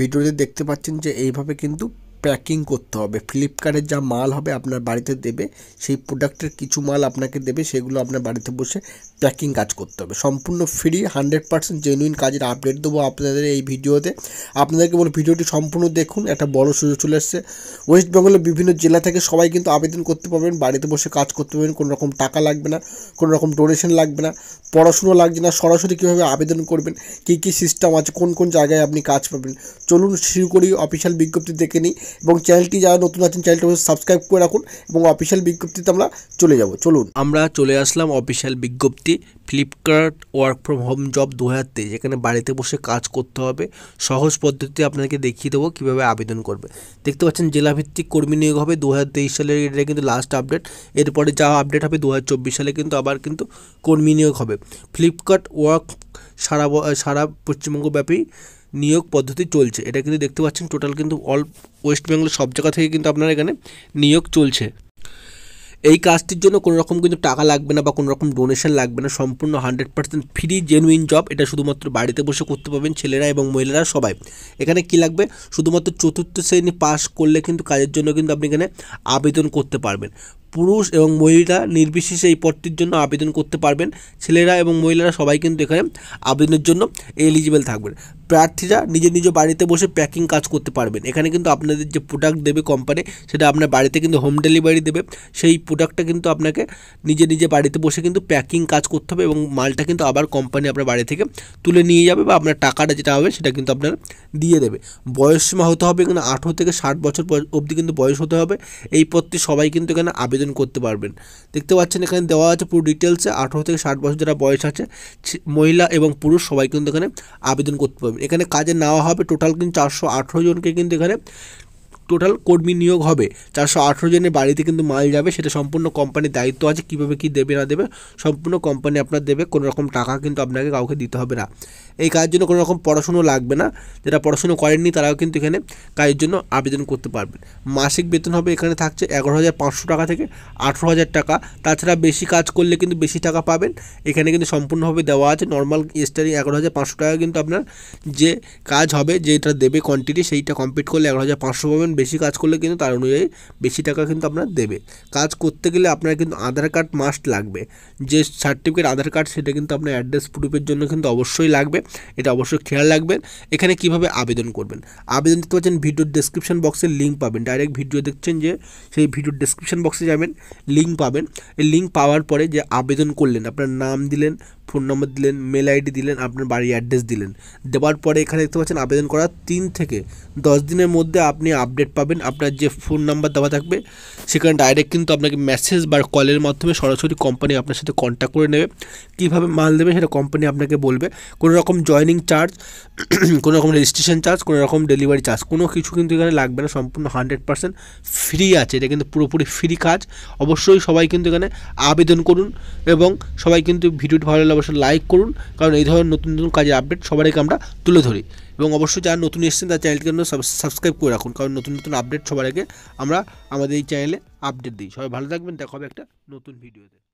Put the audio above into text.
ভিডিওতে দেখতে পাচ্ছেন যে এইভাবে কিন্তু প্যাকিং করতে হবে ফ্লিপকার্টের যা মাল হবে আপনার বাড়িতে দেবে সেই প্রোডাক্টের কিছু মাল আপনাকে দেবে সেগুলো আপনার বাড়িতে বসে প্যাকিং কাজ করতে হবে সম্পূর্ণ ফ্রি হান্ড্রেড পার্সেন্ট জেনুইন কাজের আপডেট দেবো আপনাদের এই ভিডিওতে আপনাদেরকে বলো ভিডিওটি সম্পূর্ণ দেখুন একটা বড় সুযোগ চলে এসছে ওয়েস্ট বেঙ্গলের বিভিন্ন জেলা থেকে সবাই কিন্তু আবেদন করতে পারবেন বাড়িতে বসে কাজ করতে পারবেন কোনো রকম টাকা লাগবে না কোনো রকম ডোনেশন লাগবে না পড়াশুনো লাগছে না সরাসরি কীভাবে আবেদন করবেন কি কি সিস্টেম আছে কোন কোন জায়গায় আপনি কাজ পাবেন চলুন শুরু করি অফিসিয়াল বিজ্ঞপ্তি দেখে নিই এবং চ্যানেলটি যারা নতুন আছেন চ্যানেলটি সাবস্ক্রাইব করে রাখুন এবং অফিসিয়াল বিজ্ঞপ্তিতে আমরা চলে যাব চলুন আমরা চলে আসলাম অফিসিয়াল বিজ্ঞপ্তি Flipkart work from home job দু হাজার তেইশ এখানে বাড়িতে বসে কাজ করতে হবে সহজ পদ্ধতি আপনাকে দেখিয়ে দেবো কীভাবে আবেদন করবে দেখতে পাচ্ছেন জেলাভিত্তিক কর্মী নিয়োগ হবে দু হাজার তেইশ সালের এটা কিন্তু লাস্ট আপডেট এরপরে যা আপডেট হবে দু হাজার চব্বিশ সালে কিন্তু আবার কিন্তু কর্মী নিয়োগ হবে ফ্লিপকার্ট ওয়ার্ক সারা সারা পশ্চিমবঙ্গব্যাপী নিয়োগ পদ্ধতি চলছে এটা কিন্তু দেখতে পাচ্ছেন টোটাল কিন্তু অল ওয়েস্ট বেঙ্গল সব জায়গা থেকে কিন্তু আপনার এখানে নিয়োগ চলছে এই কাজটির জন্য কোনো রকম কিন্তু টাকা লাগবে না বা কোনো রকম ডোনেশন লাগবে না সম্পূর্ণ hundred percent free genuine job এটা শুধুমাত্র বাড়িতে বসে করতে পারবেন ছেলেরা এবং মহিলারা সবাই এখানে কি লাগবে শুধুমাত্র চতুর্থ শ্রেণী পাস করলে কিন্তু কাজের জন্য কিন্তু আপনি এখানে আবেদন করতে পারবেন পুরুষ এবং মহিলা নির্বিশেষে এই পদটির জন্য আবেদন করতে পারবেন ছেলেরা এবং মহিলারা সবাই কিন্তু এখানে আবেদনের জন্য এলিজিবল থাকবেন প্রার্থীরা নিজে নিজ বাড়িতে বসে প্যাকিং কাজ করতে পারবেন এখানে কিন্তু আপনাদের যে প্রোডাক্ট দেবে কোম্পানি সেটা আপনার বাড়িতে কিন্তু হোম ডেলিভারি দেবে সেই প্রোডাক্টটা কিন্তু আপনাকে নিজে নিজে বাড়িতে বসে কিন্তু প্যাকিং কাজ করতে হবে এবং মালটা কিন্তু আবার কোম্পানি আপনার বাড়ি থেকে তুলে নিয়ে যাবে বা আপনার টাকাটা যেটা হবে সেটা কিন্তু আপনার দিয়ে দেবে বয়সসীমা হতে হবে এখানে আঠেরো থেকে ষাট বছর অবধি কিন্তু বয়স হতে হবে এই পথটি সবাই কিন্তু এখানে আবেদন আবেদন করতে পারবেন দেখতে পাচ্ছেন এখানে দেওয়া আছে পুরো ডিটেলসে আঠেরো থেকে ষাট বছর যারা বয়স আছে মহিলা এবং পুরুষ সবাই কিন্তু এখানে আবেদন করতে পারবেন এখানে কাজে নেওয়া হবে টোটাল কিন্তু চারশো আঠেরো জনকে কিন্তু এখানে টোটাল কর্মী নিয়োগ হবে চারশো আঠেরো জনের বাড়িতে কিন্তু মাল যাবে সেটা সম্পূর্ণ কোম্পানির দায়িত্ব আছে কীভাবে কী দেবে না দেবে সম্পূর্ণ কোম্পানি আপনার দেবে কোনো রকম টাকা কিন্তু আপনাকে কাউকে দিতে হবে না এই কাজের জন্য কোনো রকম পড়াশুনো লাগবে না যারা পড়াশুনো করেননি তারাও কিন্তু এখানে কাজের জন্য আবেদন করতে পারবেন মাসিক বেতন হবে এখানে থাকছে এগারো হাজার পাঁচশো টাকা থেকে আঠেরো হাজার টাকা তাছাড়া বেশি কাজ করলে কিন্তু বেশি টাকা পাবেন এখানে কিন্তু সম্পূর্ণভাবে দেওয়া আছে নর্মাল স্টারি এগারো হাজার পাঁচশো টাকা কিন্তু আপনার যে কাজ হবে যেটা দেবে কোয়ান্টিটি সেইটা কমপ্লিট করলে এগারো হাজার পাঁচশো পাবেন বেশি কাজ করলে কিন্তু তার অনুযায়ী বেশি টাকা কিন্তু আপনার দেবে কাজ করতে গেলে আপনার কিন্তু আধার কার্ড মাস্ট লাগবে যে সার্টিফিকেট আধার কার্ড সেটা কিন্তু আপনার অ্যাড্রেস প্রুফের জন্য কিন্তু অবশ্যই লাগবে এটা অবশ্যই খেয়াল রাখবেন এখানে কিভাবে আবেদন করবেন আবেদন দেখতে পাচ্ছেন ভিডিওর ডেসক্রিপশন বক্সে লিঙ্ক পাবেন ডাইরেক্ট ভিডিও দেখছেন যে সেই ভিডিওর ডেসক্রিপশন বক্সে যাবেন লিঙ্ক পাবেন এই লিঙ্ক পাওয়ার পরে যে আবেদন করলেন আপনার নাম দিলেন ফোন নম্বর দিলেন মেল আইডি দিলেন আপনার বাড়ির অ্যাড্রেস দিলেন দেওয়ার পরে এখানে দেখতে পাচ্ছেন আবেদন করার তিন থেকে দশ দিনের মধ্যে আপনি আপডেট পাবেন আপনার যে ফোন নাম্বার দেওয়া থাকবে সেখানে ডাইরেক্ট কিন্তু আপনাকে মেসেজ বা কলের মাধ্যমে সরাসরি কোম্পানি আপনার সাথে কন্ট্যাক্ট করে নেবে কীভাবে মাল দেবে সেটা কোম্পানি আপনাকে বলবে কোনো রকম জয়নিং চার্জ কোনো রকম রেজিস্ট্রেশন চার্জ কোনো রকম ডেলিভারি চার্জ কোনো কিছু কিন্তু এখানে লাগবে না সম্পূর্ণ হান্ড্রেড পার্সেন্ট ফ্রি আছে এটা কিন্তু পুরোপুরি ফ্রি কাজ অবশ্যই সবাই কিন্তু এখানে আবেদন করুন এবং সবাই কিন্তু ভিডিওটি ভালো অবশ্যই লাইক করুন কারণ এই ধরনের নতুন নতুন কাজের আপডেট সবার আগে আমরা তুলে ধরি এবং অবশ্যই যারা নতুন এসেছেন তার চ্যানেলটিকে আমরা সাবস্ক্রাইব করে রাখুন কারণ নতুন নতুন আপডেট সবার আগে আমরা আমাদের এই চ্যানেলে আপডেট দিই সবাই ভালো থাকবেন দেখা হবে একটা নতুন ভিডিওতে